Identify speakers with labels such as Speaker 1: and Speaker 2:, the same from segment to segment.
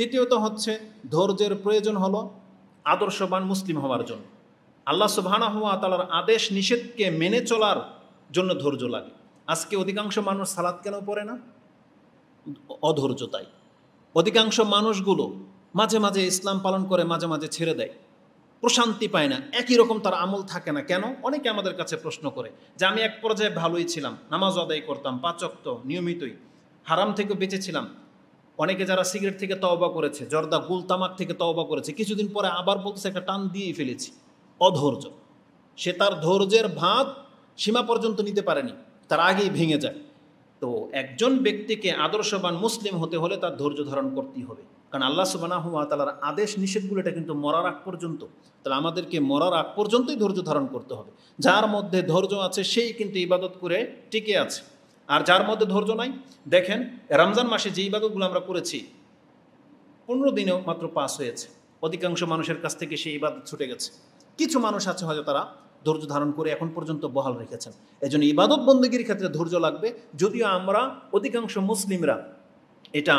Speaker 1: তৃতীয়ত হচ্ছে ধৈর্যের প্রয়োজন হল আদর্শবান মুসলিম হওয়ার জন্য আল্লাহ সুবাহানা হওয়া তালার আদেশ নিষেধকে মেনে চলার জন্য ধৈর্য লাগে আজকে অধিকাংশ মানুষ সালাদ কেন পড়ে না অধৈর্যতাই অধিকাংশ মানুষগুলো মাঝে মাঝে ইসলাম পালন করে মাঝে মাঝে ছেড়ে দেয় প্রশান্তি পায় না একই রকম তার আমল থাকে না কেন অনেকে আমাদের কাছে প্রশ্ন করে যে আমি এক পর্যায়ে ভালোই ছিলাম নামাজ আদায় করতাম পাচক্ত নিয়মিতই হারাম থেকে বেঁচেছিলাম অনেকে যারা সিগারেট থেকে তওবা করেছে জর্দা গুল তামাক থেকে তওবা করেছে কিছুদিন পরে আবার বলতেছে একটা টান দিয়েই ফেলেছি অধৈর্য সে তার ধৈর্যের ভাত সীমা পর্যন্ত নিতে পারেনি তার আগেই ভেঙে যায় তো একজন ব্যক্তিকে আদর্শবান মুসলিম হতে হলে তার ধৈর্য ধারণ করতেই হবে কারণ আল্লাহ সুবাহ তালার আদেশ নিষেধগুলো এটা কিন্তু মরার আগ পর্যন্ত তাহলে আমাদেরকে মরার আগ পর্যন্তই ধৈর্য ধারণ করতে হবে যার মধ্যে ধৈর্য আছে সেই কিন্তু ইবাদত করে টিকে আছে আর যার মধ্যে ধৈর্য নাই দেখেন রমজান মাসে যে ইবাদতগুলো আমরা করেছি পনেরো দিনেও মাত্র পাস হয়েছে অধিকাংশ মানুষের কাছ থেকে সেই ইবাদত ছুটে গেছে কিছু মানুষ আছে হয়তো তারা ধৈর্য ধারণ করে এখন পর্যন্ত বহাল রেখেছেন এই জন্য ইবাদত বন্দীগীর ক্ষেত্রে ধৈর্য লাগবে যদিও আমরা অধিকাংশ মুসলিমরা এটা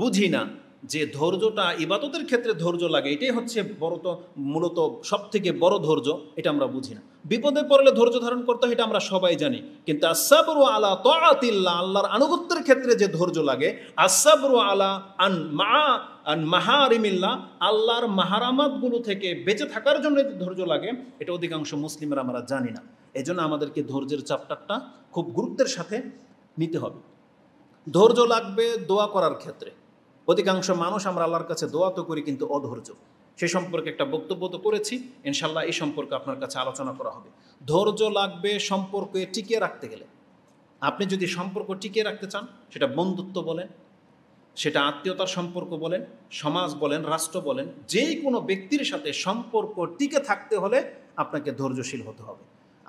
Speaker 1: বুঝি না যে ধৈর্যটা ইবাদতের ক্ষেত্রে ধৈর্য লাগে এটাই হচ্ছে বড় তো মূলত সব থেকে বড় ধৈর্য এটা আমরা বুঝি না বিপদে পড়লে ধৈর্য ধারণ করতে হয় এটা আমরা সবাই জানি কিন্তু আসাবর আলা তোয়াতিল্লা আল্লাহর আনুগত্যের ক্ষেত্রে যে ধৈর্য লাগে আসাবর আলা আন মা আন মাহারিমিল্লা আল্লাহর মাহারামাতগুলো থেকে বেঁচে থাকার জন্য যে ধৈর্য লাগে এটা অধিকাংশ মুসলিমরা আমরা জানি না এই জন্য আমাদেরকে ধৈর্যের চাপটারটা খুব গুরুত্বের সাথে নিতে হবে ধৈর্য লাগবে দোয়া করার ক্ষেত্রে অধিকাংশ মানুষ আমরা আল্লাহর কাছে দোয়া তো করি কিন্তু অধৈর্য সে সম্পর্কে একটা বক্তব্য তো করেছি ইনশাল্লাহ এই সম্পর্কে আপনার কাছে আলোচনা করা হবে ধৈর্য লাগবে সম্পর্কে টিকিয়ে রাখতে গেলে আপনি যদি সম্পর্ক টিকিয়ে রাখতে চান সেটা বন্ধুত্ব বলেন সেটা আত্মীয়তার সম্পর্ক বলেন সমাজ বলেন রাষ্ট্র বলেন যে কোনো ব্যক্তির সাথে সম্পর্ক টিকে থাকতে হলে আপনাকে ধৈর্যশীল হতে হবে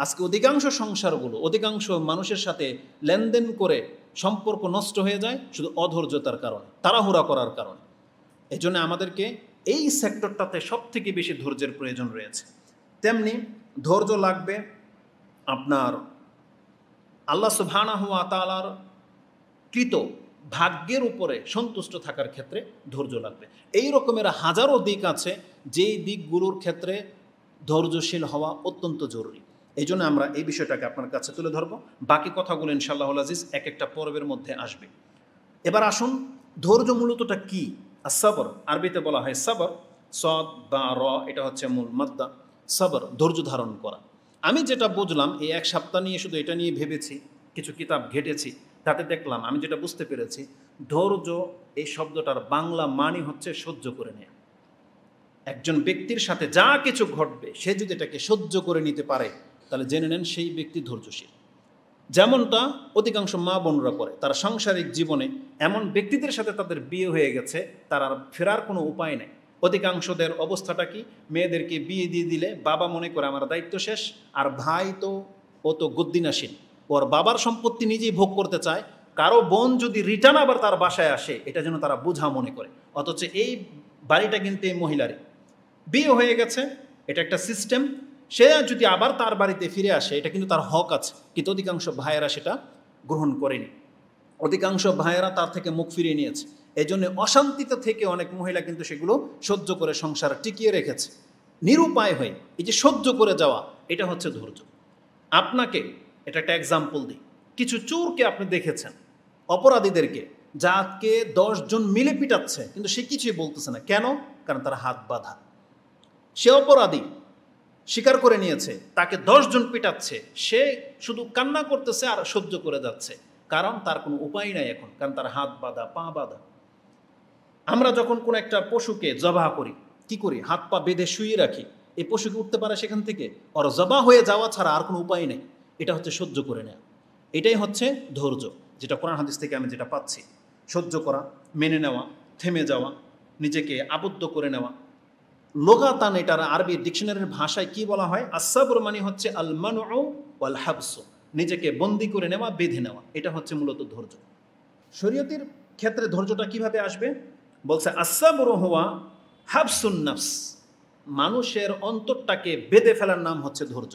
Speaker 1: আজকে অধিকাংশ সংসারগুলো অধিকাংশ মানুষের সাথে লেনদেন করে সম্পর্ক নষ্ট হয়ে যায় শুধু অধৈর্যতার কারণে তাড়াহুড়া করার কারণে এই জন্য আমাদেরকে এই সেক্টরটাতে সব থেকে বেশি ধৈর্যের প্রয়োজন রয়েছে তেমনি ধৈর্য লাগবে আপনার আল্লাহ হুয়া তালার কৃত ভাগ্যের উপরে সন্তুষ্ট থাকার ক্ষেত্রে ধৈর্য লাগবে এই রকমের হাজারো দিক আছে যেই দিকগুলোর ক্ষেত্রে ধৈর্যশীল হওয়া অত্যন্ত জরুরি এই জন্য আমরা এই বিষয়টাকে আপনার কাছে তুলে ধরবো বাকি কথাগুলো ইনশাল্লাহ আজিজ এক একটা পর্বের মধ্যে আসবে এবার আসুন ধৈর্য মূলতটা কি আর সাবর আরবিতে বলা হয় সাবর সদ বা র এটা হচ্ছে মূল মাদ্দা সাবর ধৈর্য ধারণ করা আমি যেটা বুঝলাম এই এক সপ্তাহ নিয়ে শুধু এটা নিয়ে ভেবেছি কিছু কিতাব ঘেটেছি তাতে দেখলাম আমি যেটা বুঝতে পেরেছি ধৈর্য এই শব্দটার বাংলা মানে হচ্ছে সহ্য করে নেয়া একজন ব্যক্তির সাথে যা কিছু ঘটবে সে যদি এটাকে সহ্য করে নিতে পারে তাহলে জেনে নেন সেই ব্যক্তি ধৈর্যশীল যেমনটা অধিকাংশ মা বোনরা করে তারা সাংসারিক জীবনে এমন ব্যক্তিদের সাথে তাদের বিয়ে হয়ে গেছে তার আর ফেরার কোনো উপায় নেই অধিকাংশদের অবস্থাটা কি মেয়েদেরকে বিয়ে দিয়ে দিলে বাবা মনে করে আমার দায়িত্ব শেষ আর ভাই তো ও তো গদ্দিনাসীন ওর বাবার সম্পত্তি নিজেই ভোগ করতে চায় কারো বোন যদি রিটার্ন আবার তার বাসায় আসে এটা যেন তারা বোঝা মনে করে অথচ এই বাড়িটা কিন্তু এই মহিলারই বিয়ে হয়ে গেছে এটা একটা সিস্টেম সে যদি আবার তার বাড়িতে ফিরে আসে এটা কিন্তু তার হক আছে কিন্তু অধিকাংশ ভাইয়েরা সেটা গ্রহণ করেনি অধিকাংশ ভাইয়েরা তার থেকে মুখ ফিরিয়ে নিয়েছে এই জন্য অশান্তিতে থেকে অনেক মহিলা কিন্তু সেগুলো সহ্য করে সংসার টিকিয়ে রেখেছে নিরুপায় হয়ে এই যে সহ্য করে যাওয়া এটা হচ্ছে ধৈর্য আপনাকে এটা একটা এক্সাম্পল দিই কিছু চোরকে আপনি দেখেছেন অপরাধীদেরকে যাকে দশজন মিলে পিটাচ্ছে কিন্তু সে কিছুই বলতেছে না কেন কারণ তার হাত বাঁধা সে অপরাধী স্বীকার করে নিয়েছে তাকে দশজন পিটাচ্ছে সে শুধু কান্না করতেছে আর সহ্য করে যাচ্ছে কারণ তার কোনো উপায় নাই এখন কারণ তার হাত বাঁধা পা বাঁধা আমরা যখন কোনো একটা পশুকে জবাহ করি কি করি হাত পা বেঁধে শুয়ে রাখি এই পশুকে উঠতে পারে সেখান থেকে ওর জবা হয়ে যাওয়া ছাড়া আর কোনো উপায় নেই এটা হচ্ছে সহ্য করে নেওয়া এটাই হচ্ছে ধৈর্য যেটা কোরআন হাদিস থেকে আমি যেটা পাচ্ছি সহ্য করা মেনে নেওয়া থেমে যাওয়া নিজেকে আবদ্ধ করে নেওয়া লোগাতান এটার আরবি ডিকশনারির ভাষায় কি বলা হয় আসাবর মানে হচ্ছে আলমান ওয়াল নিজেকে বন্দি করে নেওয়া বেঁধে নেওয়া এটা হচ্ছে মূলত ধৈর্য শরীয়তির ক্ষেত্রে ধৈর্যটা কিভাবে আসবে বলছে আসাবর হওয়া হাবসুন নাফস মানুষের অন্তরটাকে বেঁধে ফেলার নাম হচ্ছে ধৈর্য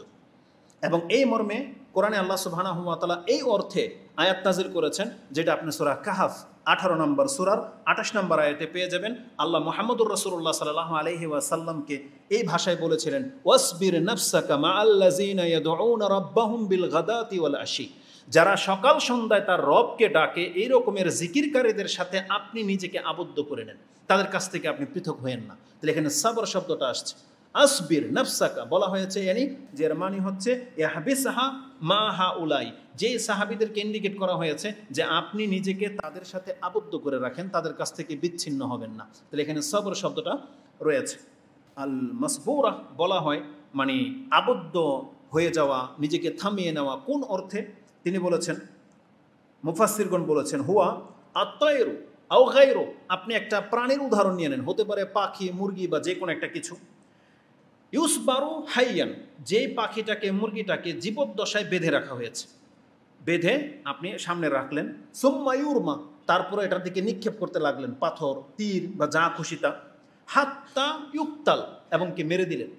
Speaker 1: এবং এই মর্মে কোরআনে আল্লাহ সুবাহানা এই অর্থে আয়াত নাজির করেছেন যেটা আপনি সুরা কাহাফ আঠারো নম্বর সুরার আঠাশ নম্বর আয়াতে পেয়ে যাবেন আল্লাহ মোহাম্মদুর রসুল্লাহ সাল্লাহ আলহি ওয়াসাল্লামকে এই ভাষায় বলেছিলেন ওয়াসবির নফসাকা মা আল্লাজিনা ইয়াদউনা রাব্বাহুম বিল গাদাতি ওয়াল আশি যারা সকাল সন্ধ্যায় তার রবকে ডাকে এই রকমের জিকিরকারীদের সাথে আপনি নিজেকে আবদ্ধ করে নেন তাদের কাছ থেকে আপনি পৃথক হয়েন না তাহলে এখানে সাবর শব্দটা আসছে আসবির নফসাকা বলা হয়েছে ইয়ানি যার মানে হচ্ছে এহাবে সাহা মা হা উলাই যে সাহাবিদেরকে ইন্ডিকেট করা হয়েছে যে আপনি নিজেকে তাদের সাথে আবদ্ধ করে রাখেন তাদের কাছ থেকে বিচ্ছিন্ন হবেন না তাহলে এখানে সবর শব্দটা রয়েছে আল মাসবুরা বলা হয় মানে আবদ্ধ হয়ে যাওয়া নিজেকে থামিয়ে নেওয়া কোন অর্থে তিনি বলেছেন মুফাসিরগণ বলেছেন হুয়া আত্মায়রু আও গায়েরও আপনি একটা প্রাণীর উদাহরণ নিয়ে নেন হতে পারে পাখি মুরগি বা যে কোনো একটা কিছু ইউসবারু হাইয়ান যেই পাখিটাকে মুরগিটাকে জীবদ্দশায় বেঁধে রাখা হয়েছে বেঁধে আপনি সামনে রাখলেন সোম্মায়ুরমা তারপরে এটার দিকে নিক্ষেপ করতে লাগলেন পাথর তীর বা যা খুশি তা হাত্তা ইউক্তাল এবং কি মেরে দিলেন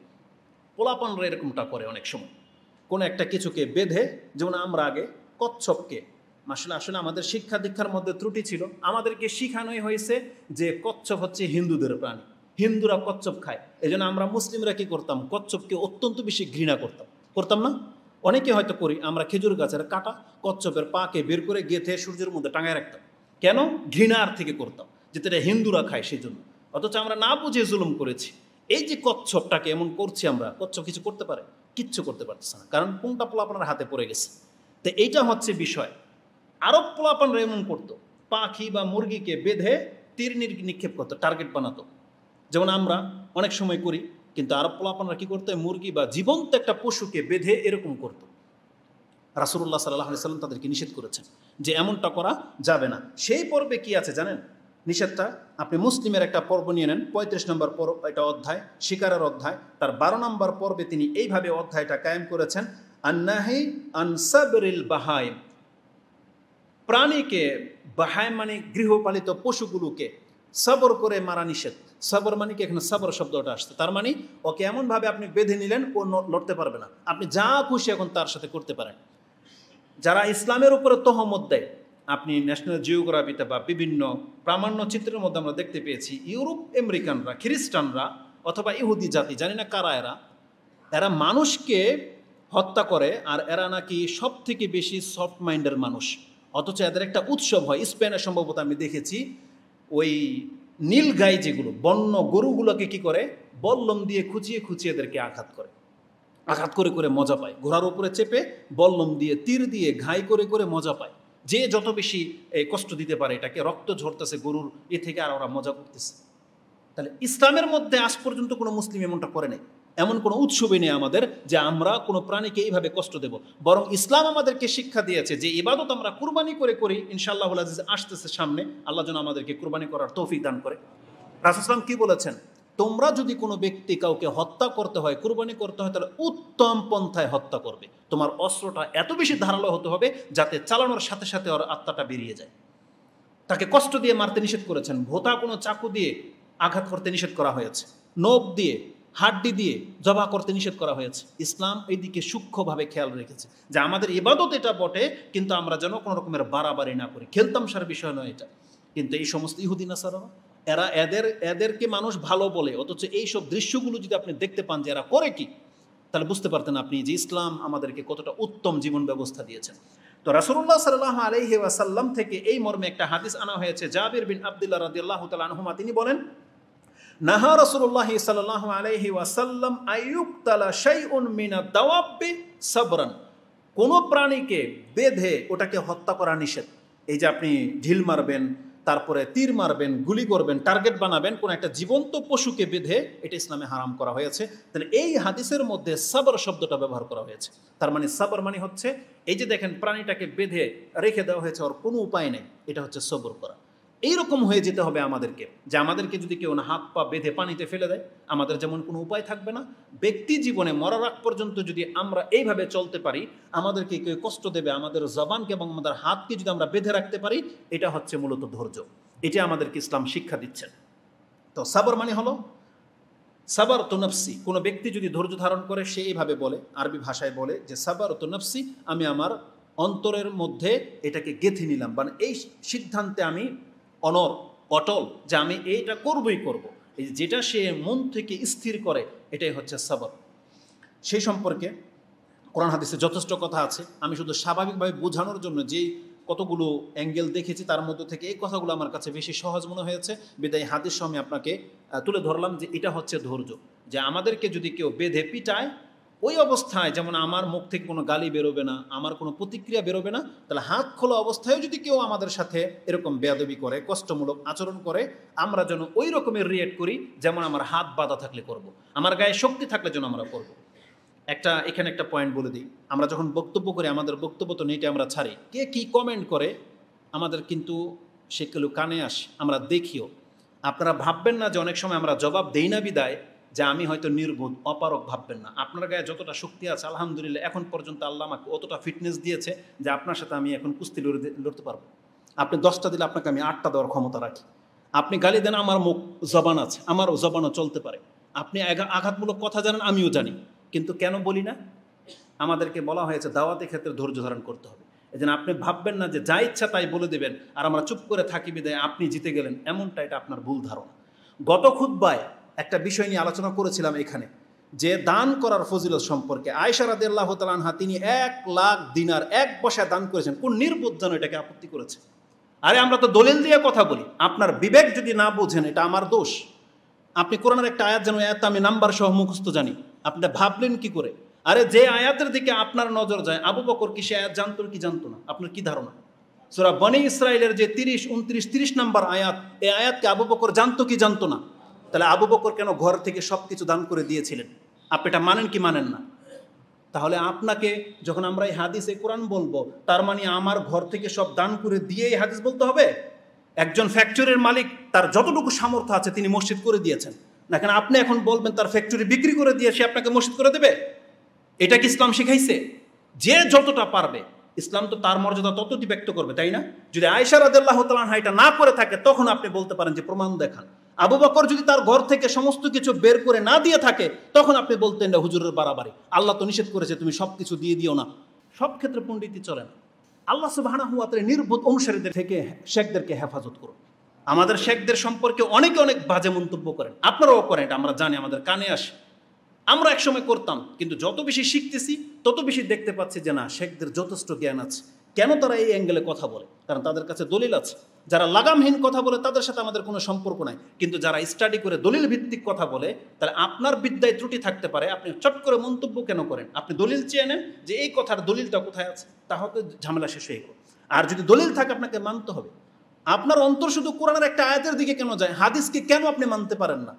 Speaker 1: পোলাপানরা এরকমটা করে অনেক সময় কোনো একটা কিছুকে বেঁধে যেমন আমরা আগে কচ্ছপকে আসলে আসলে আমাদের শিক্ষা দীক্ষার মধ্যে ত্রুটি ছিল আমাদেরকে শিখানোই হয়েছে যে কচ্ছপ হচ্ছে হিন্দুদের প্রাণী হিন্দুরা কচ্ছপ খায় এই আমরা মুসলিমরা কি করতাম কচ্ছপকে অত্যন্ত বেশি ঘৃণা করতাম করতাম না অনেকে হয়তো করি আমরা খেজুর গাছের কাটা কচ্ছপের পাকে বের করে গেঁথে সূর্যের মধ্যে টাঙায় রাখতাম কেন ঘৃণার থেকে করতাম যেটা হিন্দুরা খায় সেই জন্য অথচ আমরা না বুঝে জুলুম করেছি এই যে কচ্ছপটাকে এমন করছি আমরা কচ্ছপ কিছু করতে পারে কিচ্ছু করতে পারতেছে না কারণ কোনটা পোলাপানের হাতে পড়ে গেছে তো এইটা হচ্ছে বিষয় আরব পোলাপানরা এমন করতো পাখি বা মুরগিকে বেঁধে তীর নিক্ষেপ করতো টার্গেট বানাতো যেমন আমরা অনেক সময় করি কিন্তু আরব আপনারা কী করতো মুরগি বা জীবন্ত একটা পশুকে বেঁধে এরকম করতো রাসুল্লাহ সাল্লাহ সাল্লাম তাদেরকে নিষেধ করেছেন যে এমনটা করা যাবে না সেই পর্বে কি আছে জানেন নিষেধটা আপনি মুসলিমের একটা পর্ব নিয়ে নেন পঁয়ত্রিশ নম্বর পর্ব এটা অধ্যায় শিকারের অধ্যায় তার বারো নম্বর পর্বে তিনি এইভাবে অধ্যায়টা কায়েম করেছেন আন্নাহি আনসাবরিল বাহাইম প্রাণীকে বাহায় মানে গৃহপালিত পশুগুলোকে সবর করে মারা নিষেধ সবর মানে কি এখানে সবর শব্দটা আসছে তার মানে ওকে এমনভাবে আপনি বেঁধে নিলেন ও লড়তে পারবে না আপনি যা খুশি এখন তার সাথে করতে পারেন যারা ইসলামের উপরে তহমত দেয় আপনি ন্যাশনাল জিওগ্রাফিতে বা বিভিন্ন প্রামাণ্য চিত্রের মধ্যে আমরা দেখতে পেয়েছি ইউরোপ আমেরিকানরা খ্রিস্টানরা অথবা ইহুদি জাতি জানি না কারা এরা এরা মানুষকে হত্যা করে আর এরা নাকি সব থেকে বেশি সফট মাইন্ডের মানুষ অথচ এদের একটা উৎসব হয় স্পেনে সম্ভবত আমি দেখেছি ওই নীল গাই যেগুলো বন্য গরুগুলোকে কি করে বল্লম দিয়ে খুঁচিয়ে খুঁচিয়ে এদেরকে আঘাত করে আঘাত করে করে মজা পায় ঘোড়ার উপরে চেপে বল্লম দিয়ে তীর দিয়ে ঘাই করে করে মজা পায় যে যত বেশি কষ্ট দিতে পারে এটাকে রক্ত ঝরতেছে গরুর এ থেকে আর ওরা মজা করতেছে তাহলে ইসলামের মধ্যে আজ পর্যন্ত কোনো মুসলিম এমনটা করে নাই এমন কোনো উৎসবই নেই আমাদের যে আমরা কোনো প্রাণীকে এইভাবে কষ্ট দেব বরং ইসলাম আমাদেরকে শিক্ষা দিয়েছে যে ইবাদত আমরা কুরবানি করে করি ইনশাআল্লাহ আজিজ আসতেছে সামনে আল্লাহ যেন আমাদেরকে কুরবানি করার তৌফিক দান করে রাসুসলাম কি বলেছেন তোমরা যদি কোনো ব্যক্তি কাউকে হত্যা করতে হয় কুরবানি করতে হয় তাহলে উত্তম পন্থায় হত্যা করবে তোমার অস্ত্রটা এত বেশি ধারালো হতে হবে যাতে চালানোর সাথে সাথে ওর আত্মাটা বেরিয়ে যায় তাকে কষ্ট দিয়ে মারতে নিষেধ করেছেন ভোতা কোনো চাকু দিয়ে আঘাত করতে নিষেধ করা হয়েছে নোব দিয়ে হাড্ডি দিয়ে জবা করতে নিষেধ করা হয়েছে ইসলাম এই দিকে সূক্ষ্মভাবে খেয়াল রেখেছে যে আমাদের এবাদত এটা বটে কিন্তু আমরা যেন কোনো রকমের বাড়াবাড়ি না করি খেলতাম সার বিষয় নয় এটা কিন্তু এই সমস্ত ইহুদিন আসারা এরা এদের এদেরকে মানুষ ভালো বলে অথচ এই সব দৃশ্যগুলো যদি আপনি দেখতে পান যে এরা করে কি তাহলে বুঝতে পারতেন আপনি যে ইসলাম আমাদেরকে কতটা উত্তম জীবন ব্যবস্থা দিয়েছেন তো রাসুল্লাহ সাল্লাহ আলহি ওয়াসাল্লাম থেকে এই মর্মে একটা হাদিস আনা হয়েছে জাবির বিন আবদুল্লাহ রাজি আল্লাহ তিনি বলেন নাহা রসুল্লাহ সাল্লাহ আলহি ওয়াসাল্লাম আইয়ুক্তালা শাই মিনা দাওয়াব্বি সাবরান কোনো প্রাণীকে বেঁধে ওটাকে হত্যা করা নিষেধ এই যে আপনি ঢিল মারবেন তারপরে তীর মারবেন গুলি করবেন টার্গেট বানাবেন কোন একটা জীবন্ত পশুকে বেঁধে এটা ইসলামে হারাম করা হয়েছে তাহলে এই হাদিসের মধ্যে সাবর শব্দটা ব্যবহার করা হয়েছে তার মানে সাবর মানে হচ্ছে এই যে দেখেন প্রাণীটাকে বেঁধে রেখে দেওয়া হয়েছে ওর কোনো উপায় নেই এটা হচ্ছে সবর করা এইরকম হয়ে যেতে হবে আমাদেরকে যে আমাদেরকে যদি কেউ না হাত পা বেঁধে পানিতে ফেলে দেয় আমাদের যেমন কোনো উপায় থাকবে না ব্যক্তি জীবনে মরার আগ পর্যন্ত যদি আমরা এইভাবে চলতে পারি আমাদেরকে কেউ কষ্ট দেবে আমাদের জবানকে এবং আমাদের হাতকে যদি আমরা বেঁধে রাখতে পারি এটা হচ্ছে মূলত ধৈর্য এটা আমাদেরকে ইসলাম শিক্ষা দিচ্ছেন তো সাবর মানে হলো সাবার তনফসি কোনো ব্যক্তি যদি ধৈর্য ধারণ করে সে এইভাবে বলে আরবি ভাষায় বলে যে সাবার নফসি আমি আমার অন্তরের মধ্যে এটাকে গেঁথে নিলাম মানে এই সিদ্ধান্তে আমি অনর অটল যে আমি এইটা করবই করব। এই যেটা সে মন থেকে স্থির করে এটাই হচ্ছে সাবর সেই সম্পর্কে কোরআন হাদিসে যথেষ্ট কথা আছে আমি শুধু স্বাভাবিকভাবে বোঝানোর জন্য যেই কতগুলো অ্যাঙ্গেল দেখেছি তার মধ্যে থেকে এই কথাগুলো আমার কাছে বেশি সহজ মনে হয়েছে বিদায় হাদিস আমি আপনাকে তুলে ধরলাম যে এটা হচ্ছে ধৈর্য যে আমাদেরকে যদি কেউ বেঁধে পিটায় ওই অবস্থায় যেমন আমার মুখ থেকে কোনো গালি বেরোবে না আমার কোনো প্রতিক্রিয়া বেরোবে না তাহলে হাত খোলা অবস্থায়ও যদি কেউ আমাদের সাথে এরকম বেয়াদবি করে কষ্টমূলক আচরণ করে আমরা যেন ওই রকমের রিয়েক্ট করি যেমন আমার হাত বাঁধা থাকলে করব। আমার গায়ে শক্তি থাকলে যেন আমরা করব। একটা এখানে একটা পয়েন্ট বলে দিই আমরা যখন বক্তব্য করি আমাদের বক্তব্য তো নেটে আমরা ছাড়ি কে কি কমেন্ট করে আমাদের কিন্তু সেগুলো কানে আসে আমরা দেখিও আপনারা ভাববেন না যে অনেক সময় আমরা জবাব দেই না বিদায় যে আমি হয়তো নির্বোধ অপারক ভাববেন না আপনার গায়ে যতটা শক্তি আছে আলহামদুলিল্লাহ এখন পর্যন্ত আল্লাহ আমাকে অতটা ফিটনেস দিয়েছে যে আপনার সাথে আমি এখন কুস্তি লড়ে লড়তে পারবো আপনি দশটা দিলে আপনাকে আমি আটটা দেওয়ার ক্ষমতা রাখি আপনি গালি দেন আমার মুখ জবান আছে আমারও জবানও চলতে পারে আপনি আঘাতমূলক কথা জানেন আমিও জানি কিন্তু কেন বলি না আমাদেরকে বলা হয়েছে দাওয়াতের ক্ষেত্রে ধৈর্য ধারণ করতে হবে এই আপনি ভাববেন না যে যা ইচ্ছা তাই বলে দেবেন আর আমরা চুপ করে থাকি বিদায় আপনি জিতে গেলেন এমনটা এটা আপনার ভুল ধারণা গত খুদ্বায় একটা বিষয় নিয়ে আলোচনা করেছিলাম এখানে যে দান করার ফজিলত সম্পর্কে আয়সারাদ আল্লাহ তালানহা তিনি এক লাখ দিনার এক বসায় দান করেছেন কোন নির্বোধ যেন এটাকে আপত্তি করেছে আরে আমরা তো দলিল দিয়ে কথা বলি আপনার বিবেক যদি না বোঝেন এটা আমার দোষ আপনি কোরআনের একটা আয়াত যেন এত আমি নাম্বার সহ মুখস্থ জানি আপনি ভাবলেন কি করে আরে যে আয়াতের দিকে আপনার নজর যায় আবু বকর কি সে আয়াত জানতো কি জানতো না আপনার কি ধারণা সোরা বনি ইসরায়েলের যে তিরিশ উনত্রিশ তিরিশ নাম্বার আয়াত এই আয়াতকে আবু বকর জানতো কি জানতো না তাহলে আবু বকর কেন ঘর থেকে সব কিছু দান করে দিয়েছিলেন আপনি এটা মানেন কি মানেন না তাহলে আপনাকে যখন আমরা এই হাদিসে কোরআন বলবো তার মানে আমার ঘর থেকে সব দান করে দিয়ে এই হাদিস বলতে হবে একজন ফ্যাক্টরির মালিক তার যতটুকু সামর্থ্য আছে তিনি মসজিদ করে দিয়েছেন না কেন আপনি এখন বলবেন তার ফ্যাক্টরি বিক্রি করে দিয়ে সে আপনাকে মসজিদ করে দেবে এটা কি ইসলাম শিখাইছে যে যতটা পারবে ইসলাম তো তার মর্যাদা ততটি ব্যক্ত করবে তাই না যদি আয়সার আদাল্লাহ তালা এটা না করে থাকে তখন আপনি বলতে পারেন যে প্রমাণ দেখান আবু বকর যদি তার ঘর থেকে সমস্ত কিছু বের করে না দিয়ে থাকে তখন আপনি বলতেন না হুজুরের বাড়াবাড়ি আল্লাহ তো নিষেধ করেছে তুমি সব কিছু দিয়ে দিও না সব ক্ষেত্রে পণ্ডিতই চলে না আল্লাহ সুবাহানা হুয়াতের নির্বোধ অনুসারীদের থেকে শেখদেরকে হেফাজত করুন আমাদের শেখদের সম্পর্কে অনেকে অনেক বাজে মন্তব্য করেন আপনারাও করেন এটা আমরা জানি আমাদের কানে আসে আমরা একসময় করতাম কিন্তু যত বেশি শিখতেছি তত বেশি দেখতে পাচ্ছি যে না শেখদের যথেষ্ট জ্ঞান আছে কেন তারা এই অ্যাঙ্গেলে কথা বলে কারণ তাদের কাছে দলিল আছে যারা লাগামহীন কথা বলে তাদের সাথে আমাদের কোনো সম্পর্ক নাই কিন্তু যারা স্টাডি করে দলিল ভিত্তিক কথা বলে তাহলে আপনার বিদ্যায় ত্রুটি থাকতে পারে আপনি চট করে মন্তব্য কেন করেন আপনি দলিল চেয়ে নেন যে এই কথার দলিলটা কোথায় আছে তাহলে ঝামেলা শেষ হয়ে গেল আর যদি দলিল থাকে আপনাকে মানতে হবে আপনার অন্তর শুধু কোরআনের একটা আয়াতের দিকে কেন যায় হাদিসকে কেন আপনি মানতে পারেন না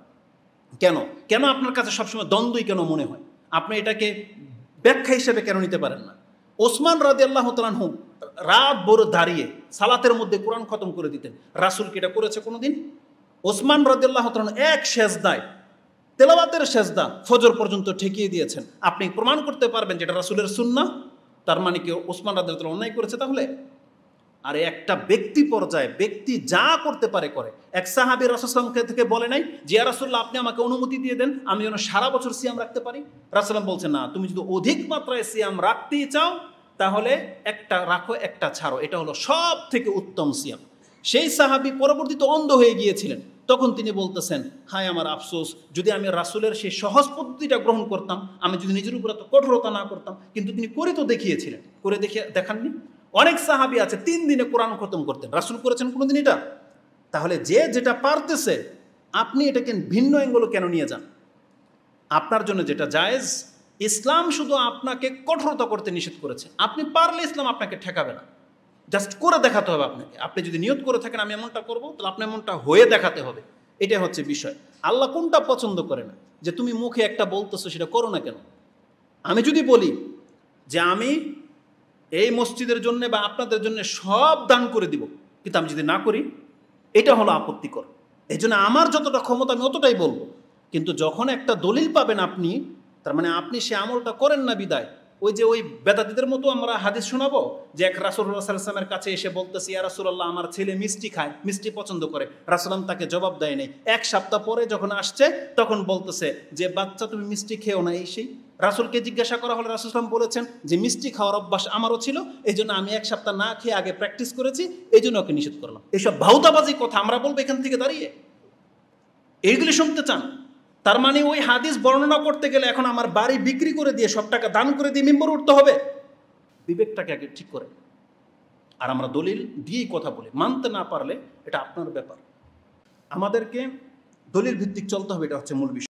Speaker 1: কেন কেন আপনার কাছে সবসময় দ্বন্দ্বই কেন মনে হয় আপনি এটাকে ব্যাখ্যা হিসেবে কেন নিতে পারেন না ওসমান রাজি আল্লাহ তালাহু রাত বড় দাঁড়িয়ে সালাতের মধ্যে কোরআন খতম করে দিতেন রাসুল কি এটা করেছে কোনোদিন ওসমান রদুল্লাহ এক দায় তেলাবাতের দা ফজর পর্যন্ত ঠেকিয়ে দিয়েছেন আপনি প্রমাণ করতে পারবেন যেটা রাসুলের সুন্না তার মানে কি ওসমান রাদুল্লাহ অন্যায় করেছে তাহলে আর একটা ব্যক্তি পর্যায়ে ব্যক্তি যা করতে পারে করে এক সাহাবি রাসুসলামকে থেকে বলে নাই জিয়া রাসুল্লাহ আপনি আমাকে অনুমতি দিয়ে দেন আমি যেন সারা বছর সিয়াম রাখতে পারি রাসুলাম বলছে না তুমি যদি অধিক মাত্রায় সিয়াম রাখতেই চাও তাহলে একটা রাখো একটা ছাড়ো এটা হলো সব থেকে উত্তম সিয়াম সেই সাহাবি পরবর্তীতে অন্ধ হয়ে গিয়েছিলেন তখন তিনি বলতেছেন হায় আমার আফসোস যদি আমি রাসুলের সেই সহজ পদ্ধতিটা গ্রহণ করতাম আমি যদি নিজের উপর এত কঠোরতা না করতাম কিন্তু তিনি করে তো দেখিয়েছিলেন করে দেখে দেখাননি অনেক সাহাবি আছে তিন দিনে কোরআন খতম করতেন রাসুল করেছেন কোনোদিন এটা তাহলে যে যেটা পারতেছে আপনি এটাকে ভিন্ন অ্যাঙ্গলও কেন নিয়ে যান আপনার জন্য যেটা জায়েজ ইসলাম শুধু আপনাকে কঠোরতা করতে নিষেধ করেছে আপনি পারলে ইসলাম আপনাকে ঠেকাবে না জাস্ট করে দেখাতে হবে আপনাকে আপনি যদি নিয়ত করে থাকেন আমি এমনটা করবো তাহলে আপনি এমনটা হয়ে দেখাতে হবে এটাই হচ্ছে বিষয় আল্লাহ কোনটা পছন্দ করে না যে তুমি মুখে একটা বলতেছো সেটা করো না কেন আমি যদি বলি যে আমি এই মসজিদের জন্য বা আপনাদের জন্য সব দান করে দিব কিন্তু আমি যদি না করি এটা হলো আপত্তিকর এই জন্য আমার যতটা ক্ষমতা আমি অতটাই বলবো কিন্তু যখন একটা দলিল পাবেন আপনি তার মানে আপনি সে আমলটা করেন না বিদায় ওই যে ওই বেদাতিদের মতো আমরা হাদিস শোনাবো যে এক রাসুল্লাহ কাছে এসে বলতেছি ইয়া রাসুল্লাহ আমার ছেলে মিষ্টি খায় মিষ্টি পছন্দ করে রাসুলাম তাকে জবাব দেয় নেই এক সপ্তাহ পরে যখন আসছে তখন বলতেছে যে বাচ্চা তুমি মিষ্টি খেও না এই সেই রাসুলকে জিজ্ঞাসা করা হলে রাসুলাম বলেছেন যে মিষ্টি খাওয়ার অভ্যাস আমারও ছিল এই জন্য আমি এক সপ্তাহ না খেয়ে আগে প্র্যাকটিস করেছি এই জন্য ওকে নিষেধ করলাম এইসব ভাউতাবাজি কথা আমরা বলবো এখান থেকে দাঁড়িয়ে এইগুলি শুনতে চান তার মানে ওই হাদিস বর্ণনা করতে গেলে এখন আমার বাড়ি বিক্রি করে দিয়ে সব টাকা দান করে দিয়ে মেম্বর উঠতে হবে বিবেকটাকে আগে ঠিক করে আর আমরা দলিল দিয়েই কথা বলি মানতে না পারলে এটা আপনার ব্যাপার আমাদেরকে দলিল ভিত্তিক চলতে হবে এটা হচ্ছে মূল বিষয়